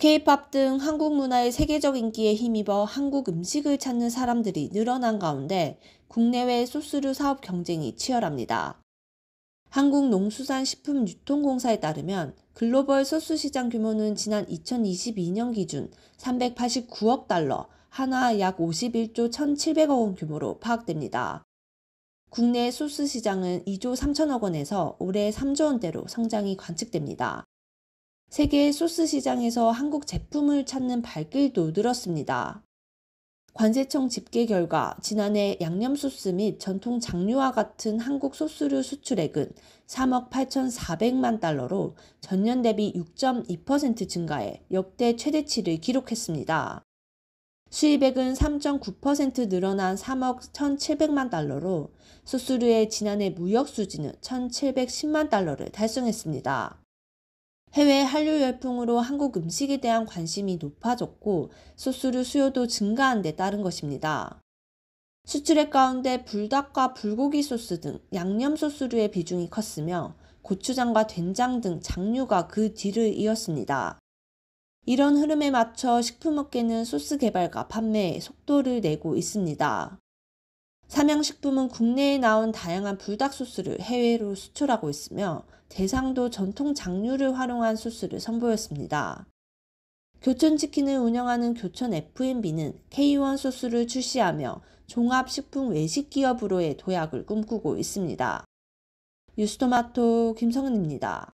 K-팝 등 한국 문화의 세계적 인기에 힘입어 한국 음식을 찾는 사람들이 늘어난 가운데 국내외 소스류 사업 경쟁이 치열합니다. 한국농수산식품유통공사에 따르면 글로벌 소스 시장 규모는 지난 2022년 기준 389억 달러, 하나 약 51조 1,700억 원 규모로 파악됩니다. 국내 소스 시장은 2조 3천억 원에서 올해 3조 원대로 성장이 관측됩니다. 세계 소스 시장에서 한국 제품을 찾는 발길도 늘었습니다. 관세청 집계 결과 지난해 양념 소스 및 전통 장류와 같은 한국 소스류 수출액은 3억 8,400만 달러로 전년 대비 6.2% 증가해 역대 최대치를 기록했습니다. 수입액은 3.9% 늘어난 3억 1,700만 달러로 소스류의 지난해 무역 수지는 1,710만 달러를 달성했습니다. 해외 한류 열풍으로 한국 음식에 대한 관심이 높아졌고 소스류 수요도 증가한 데 따른 것입니다. 수출액 가운데 불닭과 불고기 소스 등 양념 소스류의 비중이 컸으며 고추장과 된장 등 장류가 그 뒤를 이었습니다. 이런 흐름에 맞춰 식품업계는 소스 개발과 판매에 속도를 내고 있습니다. 삼양식품은 국내에 나온 다양한 불닭 소스를 해외로 수출하고 있으며 대상도 전통 장류를 활용한 소스를 선보였습니다. 교촌치킨을 운영하는 교촌 F&B는 K1 소스를 출시하며 종합식품 외식기업으로의 도약을 꿈꾸고 있습니다. 뉴스토마토 김성은입니다.